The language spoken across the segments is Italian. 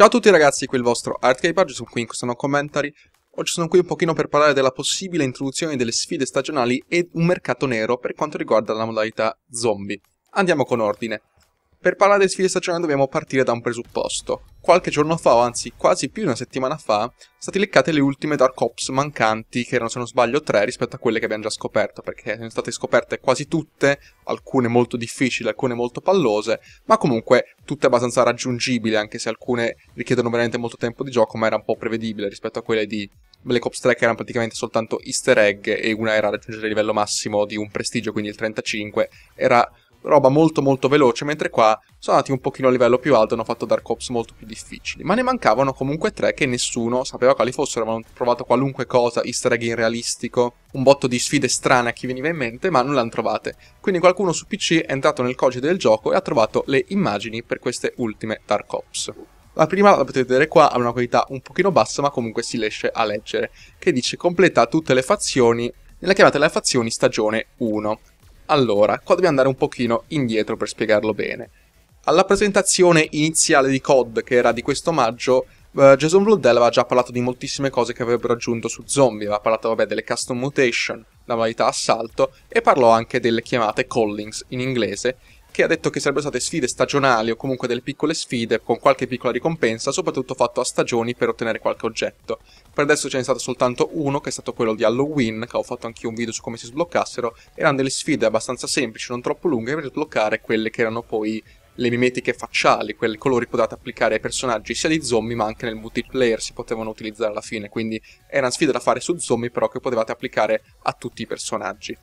Ciao a tutti ragazzi, qui il vostro ArtCape, oggi sono qui in questo no commentary. Oggi sono qui un pochino per parlare della possibile introduzione delle sfide stagionali e un mercato nero per quanto riguarda la modalità zombie. Andiamo con ordine. Per parlare di sfide stagionali dobbiamo partire da un presupposto. Qualche giorno fa, o anzi quasi più di una settimana fa, sono state leccate le ultime Dark Ops mancanti, che erano se non sbaglio tre rispetto a quelle che abbiamo già scoperto, perché sono state scoperte quasi tutte, alcune molto difficili, alcune molto pallose, ma comunque tutte abbastanza raggiungibili, anche se alcune richiedono veramente molto tempo di gioco, ma era un po' prevedibile rispetto a quelle di Black Ops 3 che erano praticamente soltanto easter egg e una era raggiungere il livello massimo di un prestigio, quindi il 35, era roba molto molto veloce, mentre qua sono andati un pochino a livello più alto e hanno fatto Dark Ops molto più difficili. Ma ne mancavano comunque tre che nessuno sapeva quali fossero, avevano provato qualunque cosa, easter egg irrealistico, un botto di sfide strane a chi veniva in mente, ma non le hanno trovate. Quindi qualcuno su PC è entrato nel codice del gioco e ha trovato le immagini per queste ultime Dark Ops. La prima la potete vedere qua, ha una qualità un pochino bassa ma comunque si riesce a leggere, che dice completa tutte le fazioni nella chiamata delle fazioni stagione 1. Allora, qua dobbiamo andare un pochino indietro per spiegarlo bene. Alla presentazione iniziale di COD, che era di questo maggio, Uh, eh, Jason Blundell aveva già parlato di moltissime cose che avrebbero aggiunto su zombie, aveva parlato vabbè, delle custom mutation, la modalità assalto e parlò anche delle chiamate callings in inglese che ha detto che sarebbero state sfide stagionali o comunque delle piccole sfide con qualche piccola ricompensa, soprattutto fatto a stagioni per ottenere qualche oggetto. Per adesso ce n'è stato soltanto uno, che è stato quello di Halloween, che ho fatto anche un video su come si sbloccassero, erano delle sfide abbastanza semplici, non troppo lunghe, per sbloccare quelle che erano poi le mimetiche facciali, quei colori che potevate applicare ai personaggi sia di zombie ma anche nel multiplayer si potevano utilizzare alla fine, quindi era una sfida da fare su zombie però che potevate applicare a tutti i personaggi.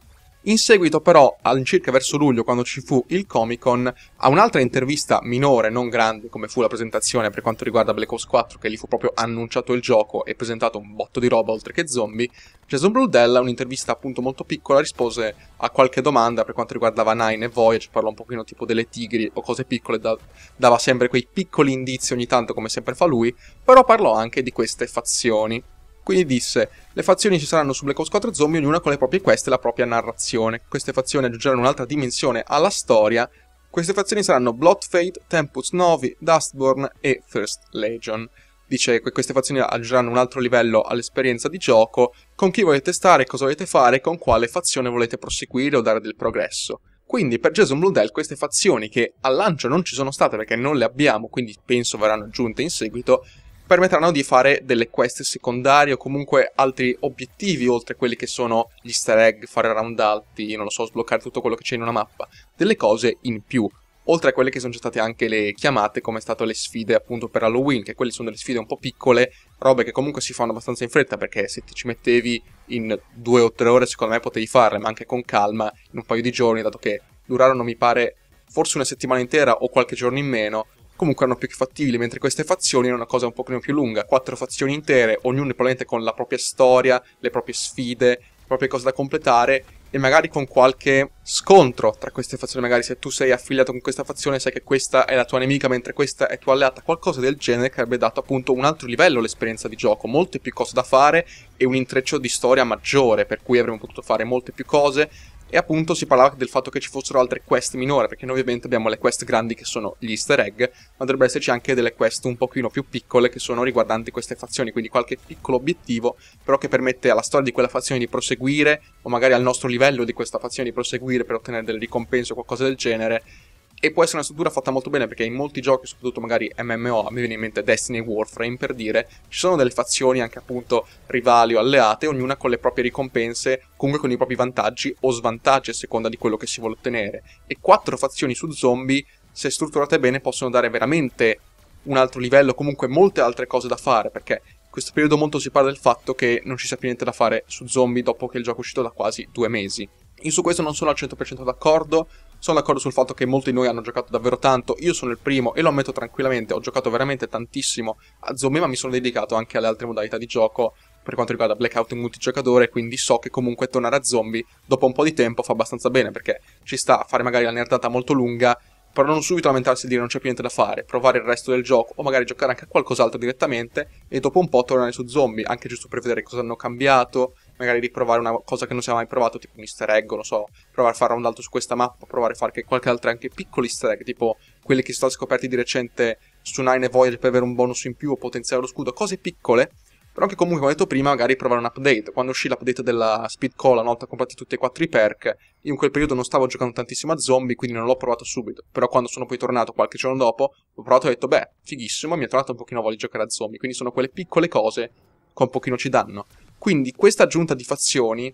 In seguito però, all'incirca verso luglio, quando ci fu il Comic Con, a un'altra intervista minore, non grande, come fu la presentazione per quanto riguarda Black Ops 4, che lì fu proprio annunciato il gioco e presentato un botto di roba oltre che zombie, Jason Brudella, un'intervista appunto molto piccola, rispose a qualche domanda per quanto riguardava Nine e Voyage, parlò un pochino tipo delle tigri o cose piccole, da- dava sempre quei piccoli indizi ogni tanto come sempre fa lui, però parlò anche di queste fazioni. Quindi disse, le fazioni ci saranno su Black Ops 4 Zombie, ognuna con le proprie quest e la propria narrazione. Queste fazioni aggiungeranno un'altra dimensione alla storia. Queste fazioni saranno Blood Fate, Tempus Novi, Dustborn e First Legion dice che queste fazioni aggiungeranno un altro livello all'esperienza di gioco, con chi volete stare, cosa volete fare, con quale fazione volete proseguire o dare del progresso. Quindi per Jason Blundell queste fazioni che al lancio non ci sono state perché non le abbiamo, quindi penso verranno aggiunte in seguito, permetteranno di fare delle quest secondarie o comunque altri obiettivi oltre a quelli che sono gli easter egg, fare round alti, non lo so, sbloccare tutto quello che c'è in una mappa, delle cose in più. Oltre a quelle che sono già state anche le chiamate, come è le sfide appunto per Halloween, che quelle sono delle sfide un po' piccole, robe che comunque si fanno abbastanza in fretta, perché se ti ci mettevi in due o tre ore secondo me potevi farle, ma anche con calma, in un paio di giorni, dato che durarono mi pare forse una settimana intera o qualche giorno in meno, comunque erano più che fattibili, mentre queste fazioni erano una cosa un po' più lunga, quattro fazioni intere, ognuna probabilmente con la propria storia, le proprie sfide, le proprie cose da completare e magari con qualche scontro tra queste fazioni, magari se tu sei affiliato con questa fazione sai che questa è la tua nemica mentre questa è tua alleata, qualcosa del genere che avrebbe dato appunto un altro livello all'esperienza di gioco, molte più cose da fare e un intreccio di storia maggiore, per cui avremmo potuto fare molte più cose, e appunto si parlava del fatto che ci fossero altre quest minore, perché noi ovviamente abbiamo le quest grandi che sono gli easter egg, ma dovrebbero esserci anche delle quest un pochino più piccole che sono riguardanti queste fazioni, quindi qualche piccolo obiettivo, però che permette alla storia di quella fazione di proseguire, o magari al nostro livello di questa fazione di proseguire per ottenere delle ricompense o qualcosa del genere, e può essere una struttura fatta molto bene perché in molti giochi, soprattutto magari MMO, a me viene in mente Destiny Warframe per dire, ci sono delle fazioni anche appunto rivali o alleate, ognuna con le proprie ricompense, comunque con i propri vantaggi o svantaggi a seconda di quello che si vuole ottenere. E quattro fazioni su zombie, se strutturate bene, possono dare veramente un altro livello, comunque molte altre cose da fare, perché in questo periodo molto si parla del fatto che non ci sia più niente da fare su zombie dopo che il gioco è uscito da quasi due mesi. Io su questo non sono al 100% d'accordo, sono d'accordo sul fatto che molti di noi hanno giocato davvero tanto, io sono il primo e lo ammetto tranquillamente, ho giocato veramente tantissimo a Zombie ma mi sono dedicato anche alle altre modalità di gioco per quanto riguarda Blackout in multigiocatore, quindi so che comunque tornare a Zombie dopo un po' di tempo fa abbastanza bene perché ci sta a fare magari la nerdata molto lunga però non subito lamentarsi e dire non c'è più niente da fare, provare il resto del gioco o magari giocare anche a qualcos'altro direttamente e dopo un po' tornare su zombie, anche giusto per vedere cosa hanno cambiato, magari riprovare una cosa che non si è mai provato, tipo un easter egg, non so, provare a fare un alto su questa mappa, provare a fare anche qualche altro anche piccolo easter egg, tipo quelli che sono scoperti di recente su Nine e Voyager per avere un bonus in più o potenziare lo scudo, cose piccole però anche comunque come ho detto prima magari provare un update quando uscì l'update della Speed Call, una volta comprati tutti e quattro i perk in quel periodo non stavo giocando tantissimo a zombie quindi non l'ho provato subito però quando sono poi tornato qualche giorno dopo ho provato e ho detto beh fighissimo mi è tornato un pochino a di giocare a zombie quindi sono quelle piccole cose che un pochino ci danno quindi questa aggiunta di fazioni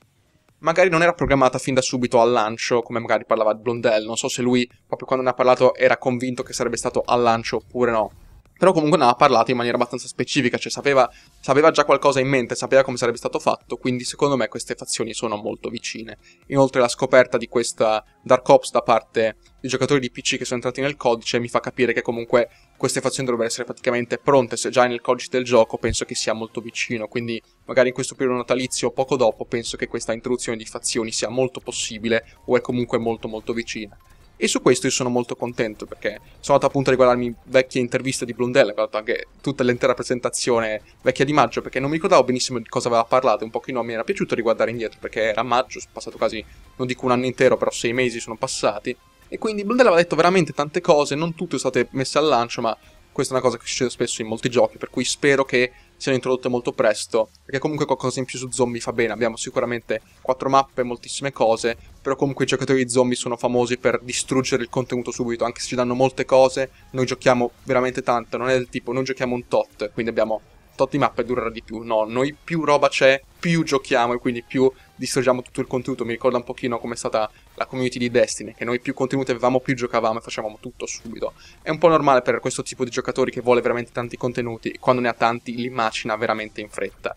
magari non era programmata fin da subito al lancio, come magari parlava Blondell. non so se lui proprio quando ne ha parlato era convinto che sarebbe stato al lancio oppure no però comunque ne ha parlato in maniera abbastanza specifica, cioè sapeva, sapeva, già qualcosa in mente, sapeva come sarebbe stato fatto, quindi secondo me queste fazioni sono molto vicine. Inoltre la scoperta di questa Dark Ops da parte dei giocatori di PC che sono entrati nel codice mi fa capire che comunque queste fazioni dovrebbero essere praticamente pronte, se già nel codice del gioco penso che sia molto vicino, quindi magari in questo periodo natalizio o poco dopo penso che questa introduzione di fazioni sia molto possibile o è comunque molto molto vicina. E su questo io sono molto contento perché sono andato appunto a riguardarmi vecchie interviste di Blundell, ho guardato anche tutta l'intera presentazione vecchia di maggio perché non mi ricordavo benissimo di cosa aveva parlato, un pochino mi era piaciuto riguardare indietro perché era maggio, è passato quasi, non dico un anno intero, però sei mesi sono passati. E quindi Blundell aveva detto veramente tante cose, non tutte sono state messe al lancio, ma questa è una cosa che succede spesso in molti giochi, per cui spero che siano introdotte molto presto, perché comunque qualcosa in più su zombie fa bene, abbiamo sicuramente quattro mappe, moltissime cose, però comunque i giocatori zombie sono famosi per distruggere il contenuto subito, anche se ci danno molte cose, noi giochiamo veramente tanto, non è del tipo noi giochiamo un tot, quindi abbiamo tot di mappe durerà di più, no, noi più roba c'è, più giochiamo e quindi più distruggiamo tutto il contenuto, mi ricorda un pochino come è stata la community di Destiny, che noi più contenuti avevamo, più giocavamo e facevamo tutto subito. È un po' normale per questo tipo di giocatori che vuole veramente tanti contenuti, quando ne ha tanti li macina veramente in fretta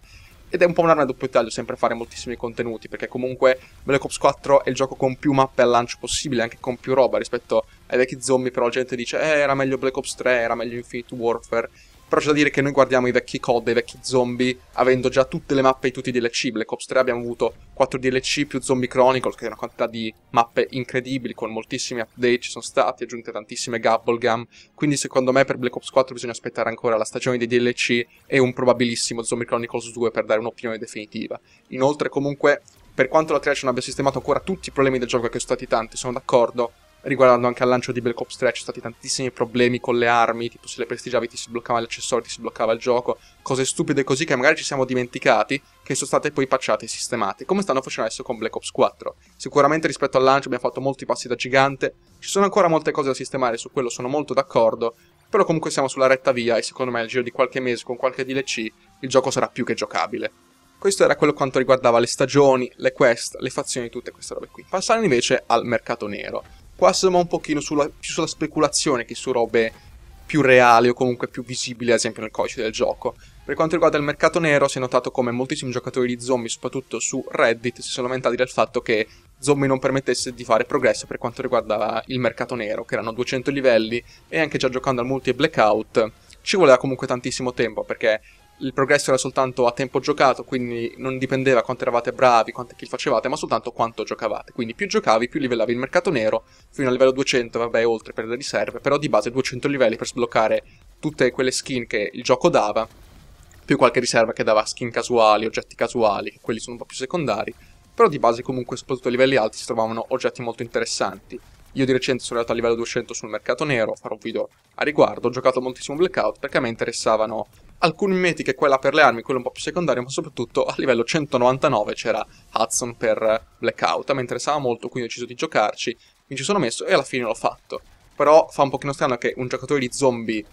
ed è un po' un'arma a doppio taglio sempre fare moltissimi contenuti, perché comunque Black Ops 4 è il gioco con più mappe al lancio possibile, anche con più roba rispetto ai vecchi zombie, però la gente dice eh, era meglio Black Ops 3, era meglio Infinite Warfare, però c'è da dire che noi guardiamo i vecchi COD, i vecchi zombie, avendo già tutte le mappe e tutti i DLC. Black Ops 3 abbiamo avuto 4 DLC più Zombie Chronicles, che è una quantità di mappe incredibili, con moltissimi update ci sono stati, aggiunte tantissime Gum. Quindi secondo me per Black Ops 4 bisogna aspettare ancora la stagione dei DLC e un probabilissimo Zombie Chronicles 2 per dare un'opinione definitiva. Inoltre comunque, per quanto la 3 non abbia sistemato ancora tutti i problemi del gioco, che sono stati tanti, sono d'accordo, riguardando anche al lancio di Black Ops 3 ci sono stati tantissimi problemi con le armi, tipo se le prestigiavi ti si bloccava accessori, ti si bloccava il gioco, cose stupide così che magari ci siamo dimenticati, che sono state poi patchate e sistemate, come stanno facendo adesso con Black Ops 4. Sicuramente rispetto al lancio abbiamo fatto molti passi da gigante, ci sono ancora molte cose da sistemare, su quello sono molto d'accordo, però comunque siamo sulla retta via e secondo me al giro di qualche mese con qualche DLC il gioco sarà più che giocabile. Questo era quello quanto riguardava le stagioni, le quest, le fazioni, tutte queste robe qui. Passare invece al mercato nero. Qua siamo un pochino sulla, più sulla speculazione che su robe più reali o comunque più visibili, ad esempio nel codice del gioco. Per quanto riguarda il mercato nero, si è notato come moltissimi giocatori di zombie, soprattutto su Reddit, si sono lamentati del fatto che zombie non permettesse di fare progresso per quanto riguarda il mercato nero, che erano 200 livelli e anche già giocando al multi e blackout ci voleva comunque tantissimo tempo perché il progresso era soltanto a tempo giocato, quindi non dipendeva quanto eravate bravi, quante kill facevate, ma soltanto quanto giocavate. Quindi più giocavi, più livellavi il mercato nero, fino a livello 200, vabbè, oltre per le riserve, però di base 200 livelli per sbloccare tutte quelle skin che il gioco dava, più qualche riserva che dava skin casuali, oggetti casuali, che quelli sono un po' più secondari, però di base comunque, soprattutto a livelli alti, si trovavano oggetti molto interessanti. Io di recente sono arrivato a livello 200 sul mercato nero, farò un video a riguardo, ho giocato moltissimo Blackout perché a me interessavano alcuni che quella per le armi, quello un po' più secondario, ma soprattutto a livello 199 c'era Hudson per Blackout, mi interessava molto, quindi ho deciso di giocarci, mi ci sono messo e alla fine l'ho fatto. Però fa un pochino strano che un giocatore di zombie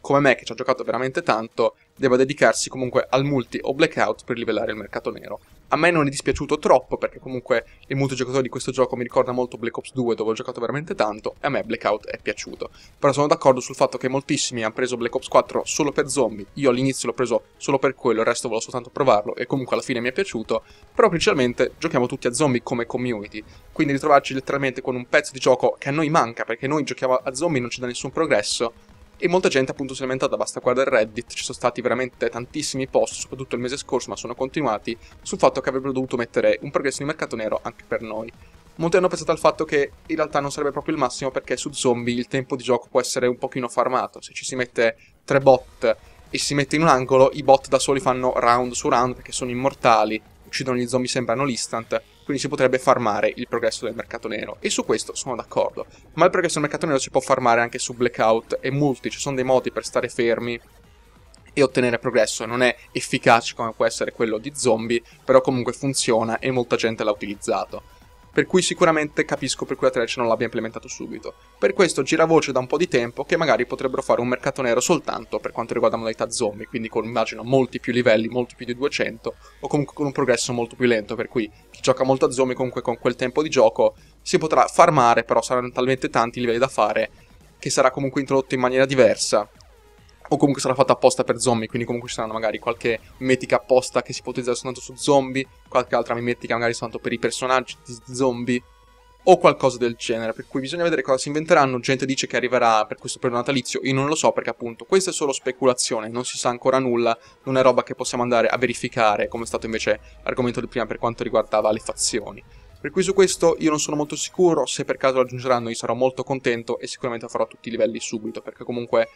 come me, che ci ha giocato veramente tanto, debba dedicarsi comunque al multi o Blackout per livellare il mercato nero a me non è dispiaciuto troppo perché comunque il multigiocatore di questo gioco mi ricorda molto Black Ops 2 dove ho giocato veramente tanto e a me Blackout è piaciuto. Però sono d'accordo sul fatto che moltissimi hanno preso Black Ops 4 solo per zombie, io all'inizio l'ho preso solo per quello, il resto volevo soltanto provarlo e comunque alla fine mi è piaciuto, però principalmente giochiamo tutti a zombie come community, quindi ritrovarci letteralmente con un pezzo di gioco che a noi manca perché noi giochiamo a zombie non ci dà nessun progresso e molta gente appunto si è lamentata, basta guardare Reddit, ci sono stati veramente tantissimi post, soprattutto il mese scorso, ma sono continuati, sul fatto che avrebbero dovuto mettere un progresso di mercato nero anche per noi. Molti hanno pensato al fatto che in realtà non sarebbe proprio il massimo perché su zombie il tempo di gioco può essere un pochino farmato, se ci si mette tre bot e si mette in un angolo, i bot da soli fanno round su round perché sono immortali, uccidono gli zombie, sembrano l'instant, quindi si potrebbe farmare il progresso del mercato nero e su questo sono d'accordo, ma il progresso del mercato nero si può farmare anche su blackout e multi, ci sono dei modi per stare fermi e ottenere progresso, non è efficace come può essere quello di zombie, però comunque funziona e molta gente l'ha utilizzato per cui sicuramente capisco per cui Atrecio non l'abbia implementato subito. Per questo giravoce da un po' di tempo che magari potrebbero fare un mercato nero soltanto per quanto riguarda modalità zombie, quindi con immagino molti più livelli, molti più di 200, o comunque con un progresso molto più lento, per cui chi gioca molto a zombie comunque con quel tempo di gioco si potrà farmare, però saranno talmente tanti i livelli da fare che sarà comunque introdotto in maniera diversa o comunque sarà fatta apposta per zombie, quindi comunque ci saranno magari qualche mimetica apposta che si può utilizzare soltanto su zombie, qualche altra mimetica magari soltanto per i personaggi di zombie, o qualcosa del genere, per cui bisogna vedere cosa si inventeranno, gente dice che arriverà per questo periodo natalizio, io non lo so perché appunto questa è solo speculazione, non si sa ancora nulla, non è roba che possiamo andare a verificare, come è stato invece l'argomento di prima per quanto riguardava le fazioni. Per cui su questo io non sono molto sicuro, se per caso lo aggiungeranno io sarò molto contento e sicuramente farò tutti i livelli subito, perché comunque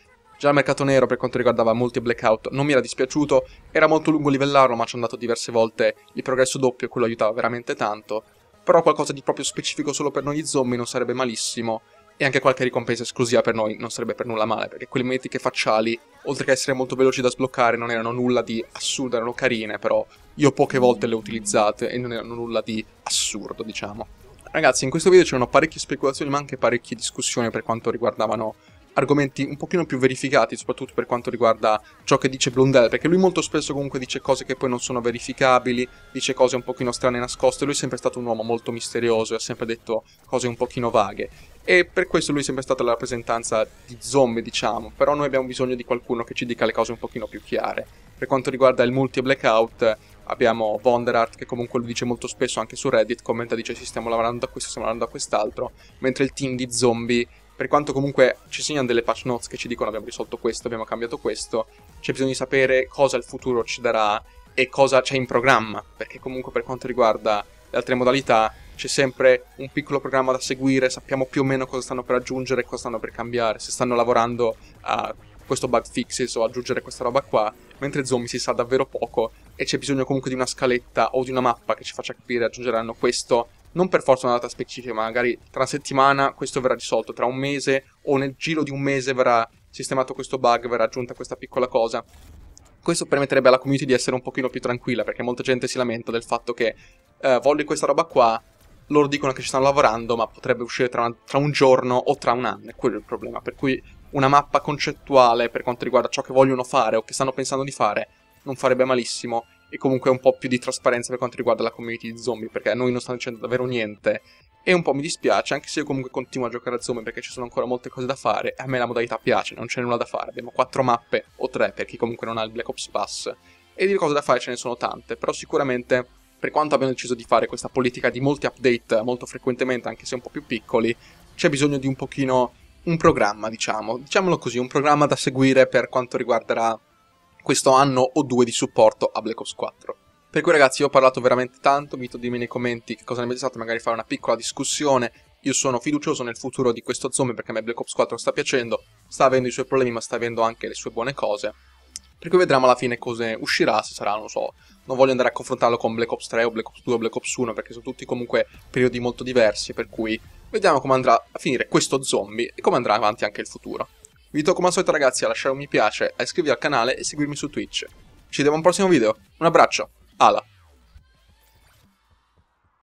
Già il mercato nero per quanto riguardava molti blackout non mi era dispiaciuto, era molto lungo livellarlo ma ci ho andato diverse volte, il progresso doppio quello aiutava veramente tanto, però qualcosa di proprio specifico solo per noi zombie non sarebbe malissimo e anche qualche ricompensa esclusiva per noi non sarebbe per nulla male, perché quelle mitiche facciali, oltre che essere molto veloci da sbloccare, non erano nulla di assurdo, erano carine, però io poche volte le ho utilizzate e non erano nulla di assurdo, diciamo. Ragazzi, in questo video c'erano parecchie speculazioni, ma anche parecchie discussioni per quanto riguardavano argomenti un pochino più verificati, soprattutto per quanto riguarda ciò che dice Blundell, perché lui molto spesso comunque dice cose che poi non sono verificabili, dice cose un pochino strane e nascoste, lui è sempre stato un uomo molto misterioso e ha sempre detto cose un pochino vaghe. E per questo lui è sempre stata la rappresentanza di zombie, diciamo, però noi abbiamo bisogno di qualcuno che ci dica le cose un pochino più chiare. Per quanto riguarda il multi-blackout, abbiamo Vonderart che comunque lo dice molto spesso anche su Reddit, commenta dice ci stiamo lavorando a questo, stiamo lavorando a quest'altro, mentre il team di zombie per quanto comunque ci siano delle patch notes che ci dicono abbiamo risolto questo, abbiamo cambiato questo, c'è bisogno di sapere cosa il futuro ci darà e cosa c'è in programma, perché comunque per quanto riguarda le altre modalità c'è sempre un piccolo programma da seguire, sappiamo più o meno cosa stanno per aggiungere, cosa stanno per cambiare, se stanno lavorando a questo bug fixes o aggiungere questa roba qua, mentre zombie si sa davvero poco e c'è bisogno comunque di una scaletta o di una mappa che ci faccia capire aggiungeranno questo non per forza una data specifica, ma magari tra una settimana questo verrà risolto, tra un mese o nel giro di un mese verrà sistemato questo bug, verrà aggiunta questa piccola cosa. Questo permetterebbe alla community di essere un pochino più tranquilla, perché molta gente si lamenta del fatto che eh, voglio questa roba qua, loro dicono che ci stanno lavorando, ma potrebbe uscire tra, una, tra, un giorno o tra un anno, è quello il problema. Per cui una mappa concettuale per quanto riguarda ciò che vogliono fare o che stanno pensando di fare non farebbe malissimo e comunque un po' più di trasparenza per quanto riguarda la community di zombie, perché a noi non stanno dicendo davvero niente. E un po' mi dispiace, anche se io comunque continuo a giocare a zombie perché ci sono ancora molte cose da fare, a me la modalità piace, non c'è nulla da fare, abbiamo 4 mappe o 3 per chi comunque non ha il Black Ops Pass, e di cose da fare ce ne sono tante, però sicuramente per quanto abbiamo deciso di fare questa politica di molti update molto frequentemente, anche se un po' più piccoli, c'è bisogno di un pochino un programma, diciamo, diciamolo così, un programma da seguire per quanto riguarderà questo anno o due di supporto a Black Ops 4. Per cui ragazzi io ho parlato veramente tanto, vi dimmi nei commenti che cosa ne pensate, magari fare una piccola discussione. Io sono fiducioso nel futuro di questo zombie perché a me Black Ops 4 sta piacendo, sta avendo i suoi problemi ma sta avendo anche le sue buone cose. Per cui vedremo alla fine cosa uscirà, se sarà, non so, non voglio andare a confrontarlo con Black Ops 3 o Black Ops 2 o Black Ops 1 perché sono tutti comunque periodi molto diversi, per cui vediamo come andrà a finire questo zombie e come andrà avanti anche il futuro. Vi invito come al solito ragazzi a lasciare un mi piace, a iscrivervi al canale e seguirmi su Twitch. Ci vediamo al prossimo video, un abbraccio, ala!